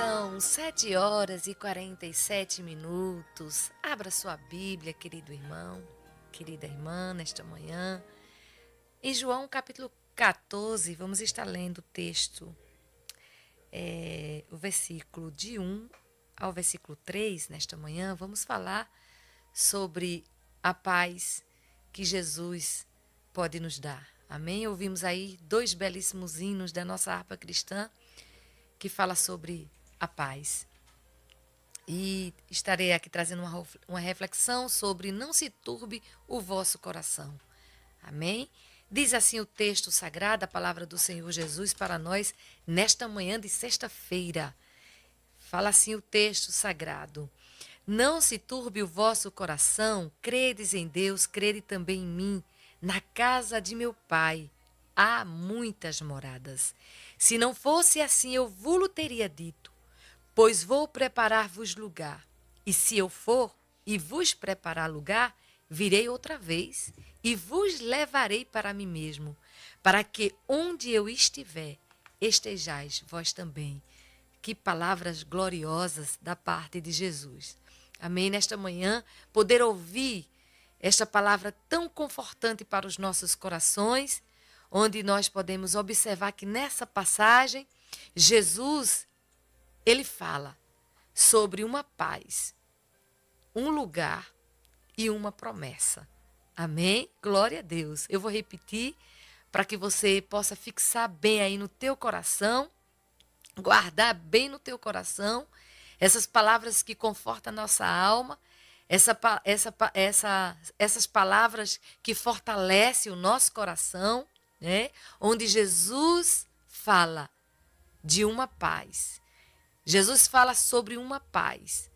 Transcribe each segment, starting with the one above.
São sete horas e quarenta e sete minutos. Abra sua Bíblia, querido irmão, querida irmã, nesta manhã. Em João capítulo 14, vamos estar lendo o texto, é, o versículo de 1 ao versículo 3, nesta manhã. Vamos falar sobre a paz que Jesus pode nos dar. Amém? Ouvimos aí dois belíssimos hinos da nossa harpa cristã que fala sobre a paz. E estarei aqui trazendo uma, uma reflexão sobre não se turbe o vosso coração. Amém? Diz assim o texto sagrado, a palavra do Senhor Jesus para nós nesta manhã de sexta-feira. Fala assim o texto sagrado. Não se turbe o vosso coração, credes em Deus, crede também em mim. Na casa de meu pai há muitas moradas. Se não fosse assim, eu vou teria dito Pois vou preparar-vos lugar, e se eu for e vos preparar lugar, virei outra vez e vos levarei para mim mesmo, para que onde eu estiver, estejais vós também. Que palavras gloriosas da parte de Jesus. Amém. Nesta manhã, poder ouvir esta palavra tão confortante para os nossos corações, onde nós podemos observar que nessa passagem, Jesus ele fala sobre uma paz, um lugar e uma promessa. Amém? Glória a Deus. Eu vou repetir para que você possa fixar bem aí no teu coração, guardar bem no teu coração essas palavras que confortam a nossa alma, essa, essa, essa, essas palavras que fortalecem o nosso coração, né? onde Jesus fala de uma paz Jesus fala sobre uma paz,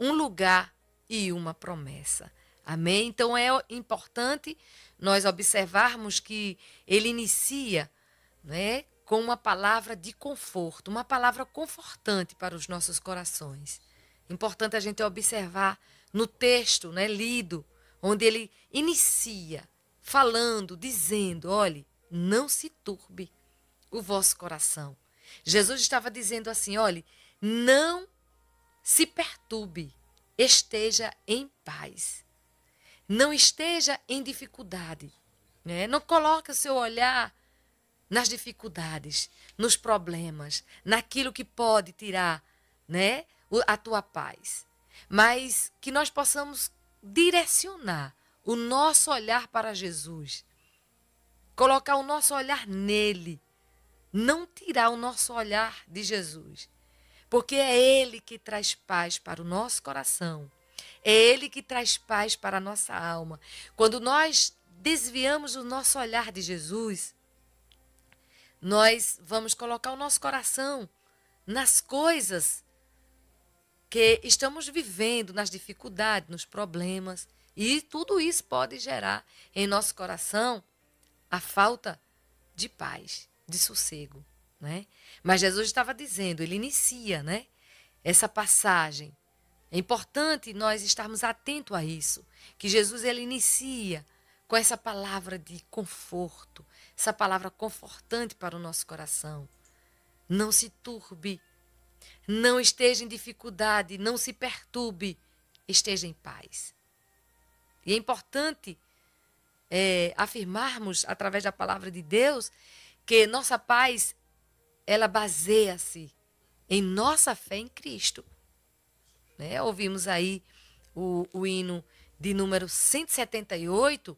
um lugar e uma promessa. Amém? Então é importante nós observarmos que ele inicia né, com uma palavra de conforto, uma palavra confortante para os nossos corações. Importante a gente observar no texto né, lido, onde ele inicia falando, dizendo: olhe, não se turbe o vosso coração. Jesus estava dizendo assim: olhe, não se perturbe, esteja em paz. Não esteja em dificuldade. Né? Não coloque o seu olhar nas dificuldades, nos problemas, naquilo que pode tirar né, a tua paz. Mas que nós possamos direcionar o nosso olhar para Jesus. Colocar o nosso olhar nele. Não tirar o nosso olhar de Jesus. Porque é Ele que traz paz para o nosso coração. É Ele que traz paz para a nossa alma. Quando nós desviamos o nosso olhar de Jesus, nós vamos colocar o nosso coração nas coisas que estamos vivendo, nas dificuldades, nos problemas. E tudo isso pode gerar em nosso coração a falta de paz, de sossego né? Mas Jesus estava dizendo, ele inicia, né? Essa passagem. É importante nós estarmos atentos a isso, que Jesus ele inicia com essa palavra de conforto, essa palavra confortante para o nosso coração. Não se turbe, não esteja em dificuldade, não se perturbe, esteja em paz. E é importante é, afirmarmos, através da palavra de Deus, que nossa paz ela baseia-se em nossa fé em Cristo. Né? Ouvimos aí o, o hino de número 178,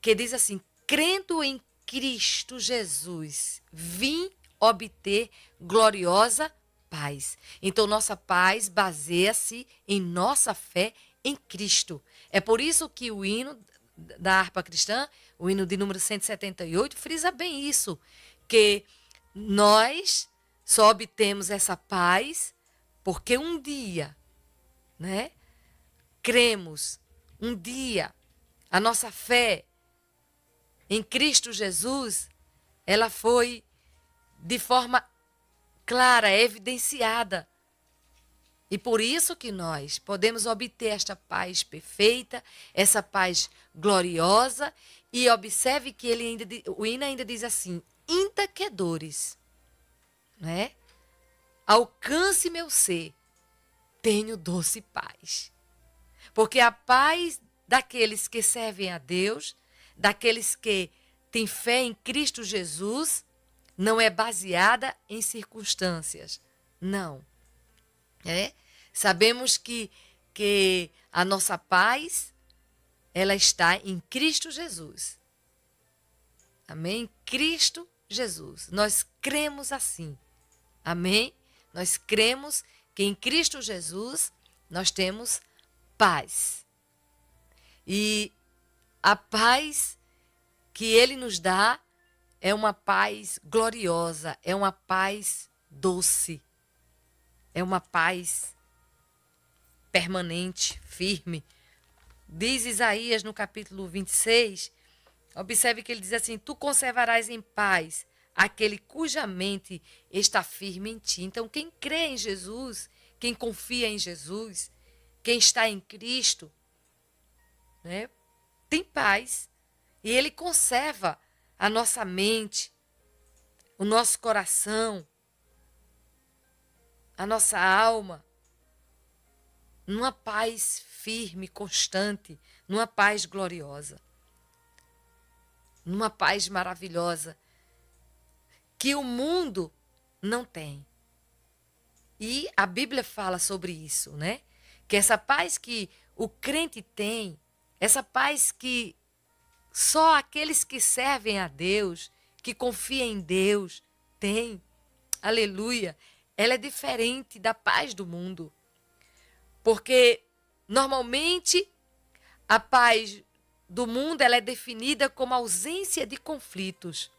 que diz assim: crendo em Cristo Jesus, vim obter gloriosa paz. Então, nossa paz baseia-se em nossa fé em Cristo. É por isso que o hino da harpa cristã, o hino de número 178, frisa bem isso, que nós só obtemos essa paz porque um dia, né, cremos, um dia a nossa fé em Cristo Jesus, ela foi de forma clara, evidenciada. E por isso que nós podemos obter esta paz perfeita, essa paz gloriosa. E observe que ele ainda, o hino ainda diz assim: intaquedores. Né? Alcance meu ser, tenho doce paz. Porque a paz daqueles que servem a Deus, daqueles que têm fé em Cristo Jesus, não é baseada em circunstâncias. Não. É? Sabemos que, que a nossa paz ela está em Cristo Jesus. Amém? Cristo Jesus. Nós cremos assim. Amém? Nós cremos que em Cristo Jesus nós temos paz. E a paz que ele nos dá é uma paz gloriosa, é uma paz doce, é uma paz permanente, firme. Diz Isaías no capítulo 26 Observe que ele diz assim: Tu conservarás em paz aquele cuja mente está firme em ti. Então, quem crê em Jesus, quem confia em Jesus, quem está em Cristo, né, tem paz. E ele conserva a nossa mente, o nosso coração, a nossa alma, numa paz firme, constante, numa paz gloriosa numa paz maravilhosa que o mundo não tem. E a Bíblia fala sobre isso, né? Que essa paz que o crente tem, essa paz que só aqueles que servem a Deus, que confiam em Deus, têm. Aleluia! Ela é diferente da paz do mundo. Porque normalmente a paz do mundo ela é definida como ausência de conflitos.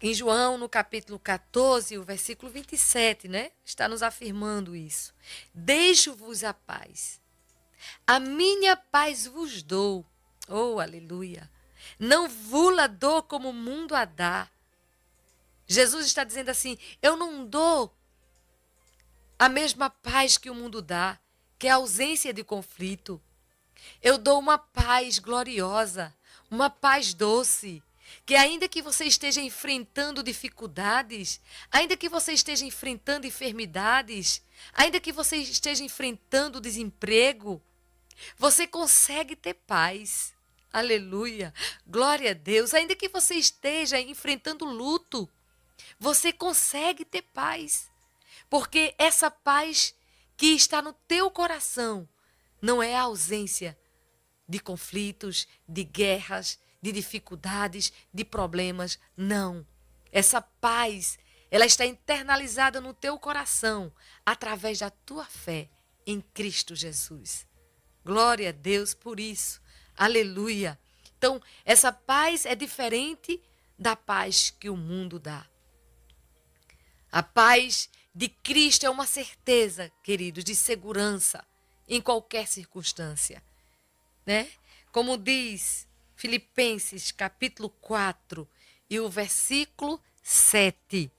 Em João, no capítulo 14, o versículo 27, né? Está nos afirmando isso. Deixo-vos a paz. A minha paz vos dou. Oh, aleluia. Não vula dou como o mundo a dá. Jesus está dizendo assim: eu não dou a mesma paz que o mundo dá, que é a ausência de conflito. Eu dou uma paz gloriosa, uma paz doce, que ainda que você esteja enfrentando dificuldades, ainda que você esteja enfrentando enfermidades, ainda que você esteja enfrentando desemprego, você consegue ter paz. Aleluia! Glória a Deus! Ainda que você esteja enfrentando luto, você consegue ter paz. Porque essa paz que está no teu coração não é a ausência de conflitos, de guerras, de dificuldades, de problemas. Não. Essa paz, ela está internalizada no teu coração através da tua fé em Cristo Jesus. Glória a Deus por isso. Aleluia. Então, essa paz é diferente da paz que o mundo dá. A paz de Cristo é uma certeza, queridos, de segurança em qualquer circunstância. Né? Como diz Filipenses capítulo 4 e o versículo 7.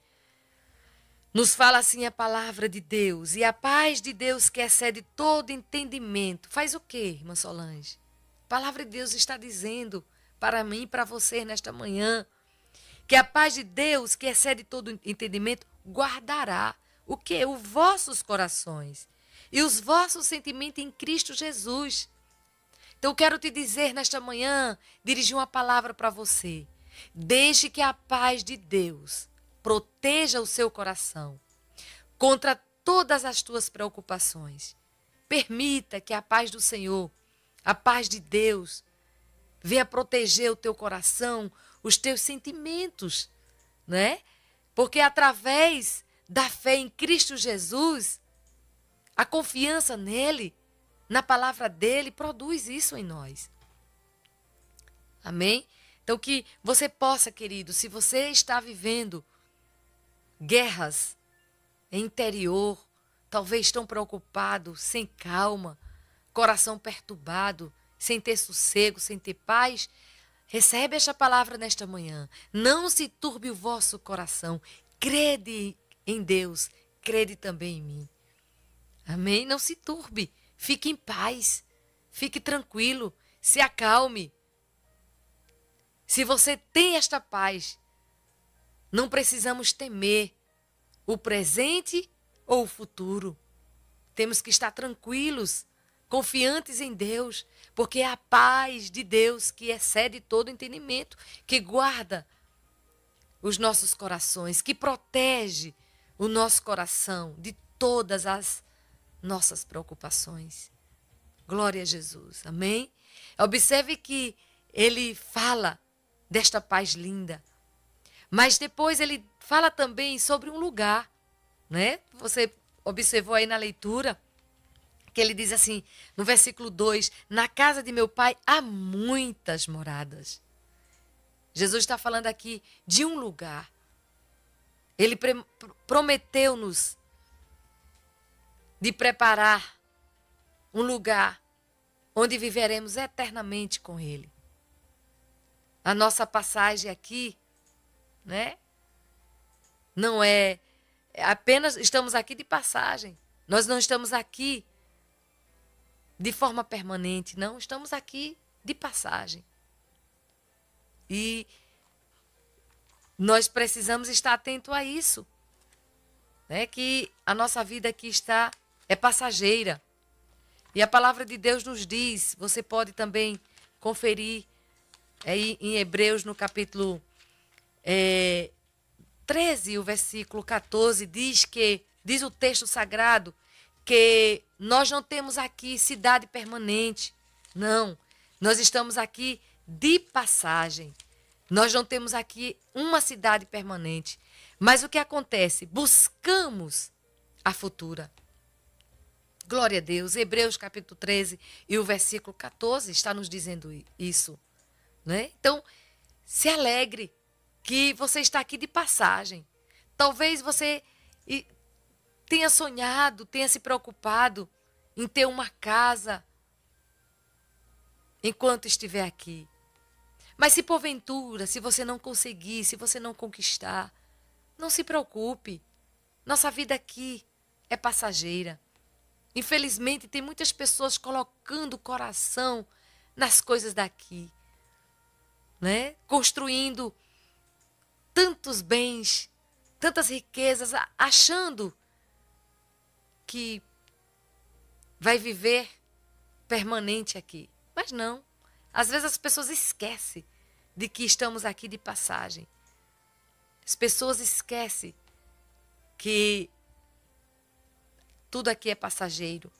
Nos fala assim a palavra de Deus. E a paz de Deus que excede todo entendimento. Faz o quê, irmã Solange? A palavra de Deus está dizendo para mim e para você nesta manhã que a paz de Deus que excede todo entendimento guardará o que? Os vossos corações e os vossos sentimentos em Cristo Jesus. Então, eu quero te dizer nesta manhã, dirigir uma palavra para você. Deixe que a paz de Deus proteja o seu coração contra todas as tuas preocupações. Permita que a paz do Senhor, a paz de Deus, venha proteger o teu coração, os teus sentimentos, né? Porque através da fé em Cristo Jesus, a confiança nele, na palavra dele, produz isso em nós. Amém? Então, que você possa, querido, se você está vivendo guerras interior, talvez tão preocupado, sem calma, coração perturbado, sem ter sossego, sem ter paz, recebe esta palavra nesta manhã. Não se turbe o vosso coração. Crede em Deus, crede também em mim. Amém? Não se turbe. Fique em paz. Fique tranquilo. Se acalme. Se você tem esta paz, não precisamos temer o presente ou o futuro. Temos que estar tranquilos, confiantes em Deus, porque é a paz de Deus que excede todo entendimento, que guarda os nossos corações, que protege o nosso coração de todas as nossas preocupações. Glória a Jesus. Amém? Observe que ele fala desta paz linda, mas depois ele fala também sobre um lugar, né? Você observou aí na leitura que ele diz assim, no versículo 2: Na casa de meu pai há muitas moradas. Jesus está falando aqui de um lugar. Ele prometeu-nos de preparar um lugar onde viveremos eternamente com Ele. A nossa passagem aqui, né? Não é apenas estamos aqui de passagem. Nós não estamos aqui de forma permanente, não. Estamos aqui de passagem. E nós precisamos estar atento a isso, né? Que a nossa vida aqui está é passageira. E a palavra de Deus nos diz, você pode também conferir aí é, em Hebreus, no capítulo é, 13, o versículo 14, diz que, diz o texto sagrado, que nós não temos aqui cidade permanente. Não. Nós estamos aqui de passagem. Nós não temos aqui uma cidade permanente. Mas o que acontece? Buscamos a futura. Glória a Deus. Hebreus capítulo 13 e o versículo 14 está nos dizendo isso. Né? Então, se alegre que você está aqui de passagem. Talvez você tenha sonhado, tenha se preocupado em ter uma casa enquanto estiver aqui. Mas se porventura, se você não conseguir, se você não conquistar, não se preocupe. Nossa vida aqui é passageira. Infelizmente, tem muitas pessoas colocando o coração nas coisas daqui, né? Construindo tantos bens, tantas riquezas, achando que vai viver permanente aqui. Mas não. Às vezes as pessoas esquecem de que estamos aqui de passagem. As pessoas esquecem que tudo aqui é passageiro.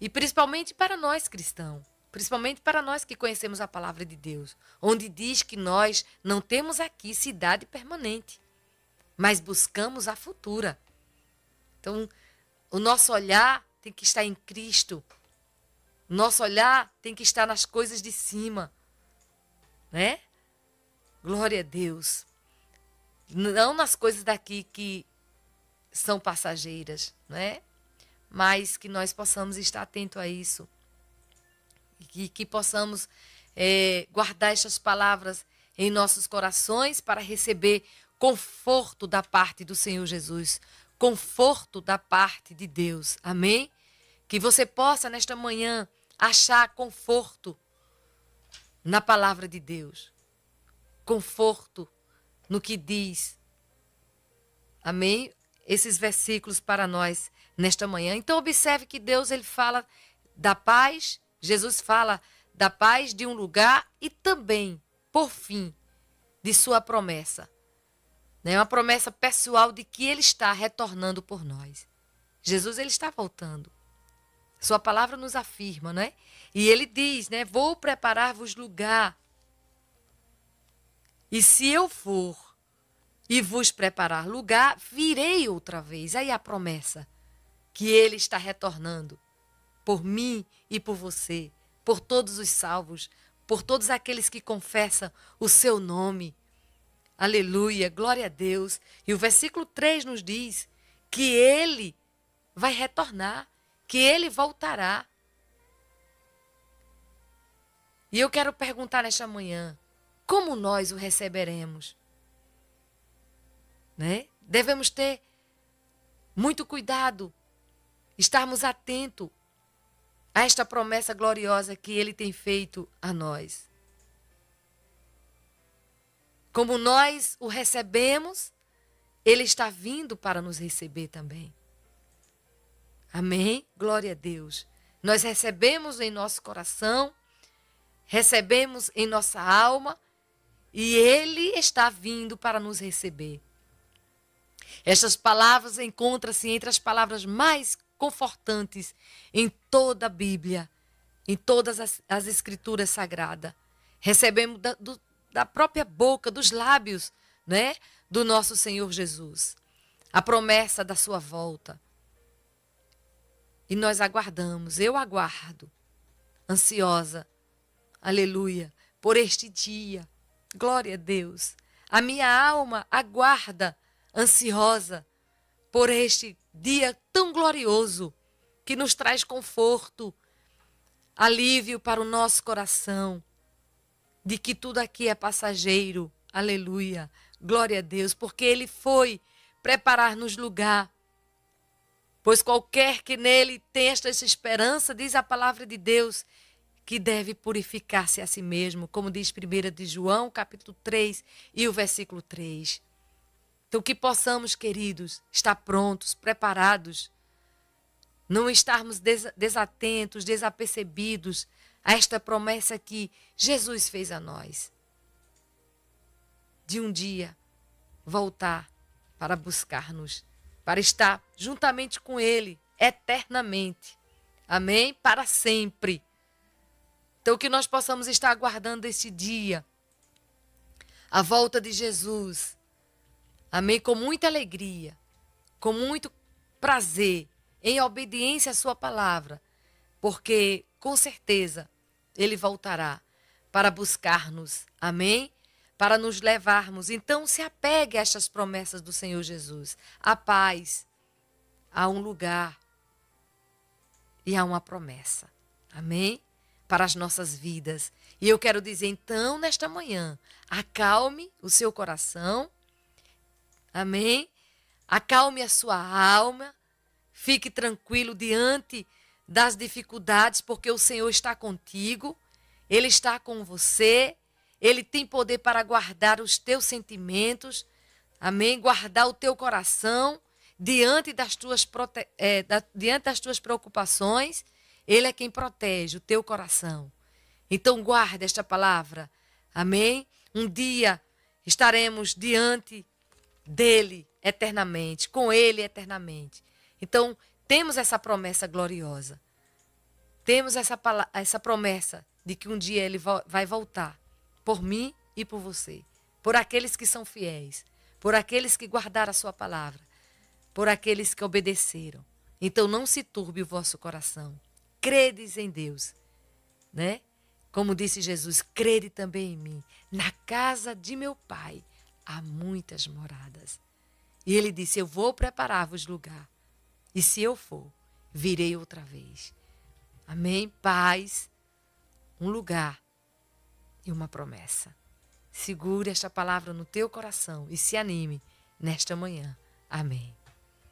E principalmente para nós cristãos, principalmente para nós que conhecemos a palavra de Deus, onde diz que nós não temos aqui cidade permanente, mas buscamos a futura. Então, o nosso olhar tem que estar em Cristo. Nosso olhar tem que estar nas coisas de cima. Né? Glória a Deus. Não nas coisas daqui que são passageiras, não é? Mas que nós possamos estar atento a isso e que, que possamos é, guardar estas palavras em nossos corações para receber conforto da parte do Senhor Jesus, conforto da parte de Deus. Amém? Que você possa nesta manhã achar conforto na palavra de Deus, conforto no que diz. Amém? esses versículos para nós nesta manhã. Então observe que Deus ele fala da paz, Jesus fala da paz de um lugar e também, por fim, de sua promessa. Né? Uma promessa pessoal de que ele está retornando por nós. Jesus ele está voltando. Sua palavra nos afirma, né? E ele diz, né? Vou preparar-vos lugar. E se eu for e vos preparar lugar, virei outra vez. Aí a promessa que ele está retornando por mim e por você, por todos os salvos, por todos aqueles que confessam o seu nome. Aleluia, glória a Deus. E o versículo 3 nos diz que ele vai retornar, que ele voltará. E eu quero perguntar nesta manhã: como nós o receberemos? Né? Devemos ter muito cuidado, estarmos atentos a esta promessa gloriosa que Ele tem feito a nós. Como nós o recebemos, Ele está vindo para nos receber também. Amém? Glória a Deus. Nós recebemos em nosso coração, recebemos em nossa alma, e Ele está vindo para nos receber. Estas palavras encontram-se entre as palavras mais confortantes em toda a Bíblia, em todas as, as escrituras sagradas. Recebemos da, do, da própria boca, dos lábios, né, do nosso Senhor Jesus. A promessa da sua volta. E nós aguardamos, eu aguardo, ansiosa, aleluia, por este dia. Glória a Deus. A minha alma aguarda ansiosa por este dia tão glorioso que nos traz conforto, alívio para o nosso coração, de que tudo aqui é passageiro. Aleluia. Glória a Deus, porque ele foi preparar-nos lugar. Pois qualquer que nele tenha esta esperança, diz a palavra de Deus, que deve purificar-se a si mesmo, como diz 1 de João, capítulo 3 e o versículo 3. Então, que possamos, queridos, estar prontos, preparados, não estarmos des desatentos, desapercebidos a esta promessa que Jesus fez a nós. De um dia voltar para buscar-nos, para estar juntamente com Ele eternamente. Amém? Para sempre. Então, que nós possamos estar aguardando esse dia, a volta de Jesus Amém? Com muita alegria, com muito prazer, em obediência à Sua palavra, porque com certeza Ele voltará para buscar-nos. Amém? Para nos levarmos. Então, se apegue a estas promessas do Senhor Jesus. A paz, a um lugar e a uma promessa. Amém? Para as nossas vidas. E eu quero dizer, então, nesta manhã, acalme o seu coração Amém? Acalme a sua alma, fique tranquilo diante das dificuldades, porque o Senhor está contigo, Ele está com você, Ele tem poder para guardar os teus sentimentos, amém? Guardar o teu coração diante das tuas, prote... é, da... diante das tuas preocupações, Ele é quem protege o teu coração. Então, guarda esta palavra, amém? Um dia estaremos diante dele eternamente, com ele eternamente. Então, temos essa promessa gloriosa. Temos essa, essa promessa de que um dia ele vai voltar por mim e por você, por aqueles que são fiéis, por aqueles que guardaram a sua palavra, por aqueles que obedeceram. Então não se turbe o vosso coração. Credes em Deus, né? Como disse Jesus, crede também em mim. Na casa de meu Pai há muitas moradas. E ele disse: Eu vou preparar-vos lugar. E se eu for, virei outra vez. Amém? Paz, um lugar e uma promessa. Segure esta palavra no teu coração e se anime nesta manhã. Amém.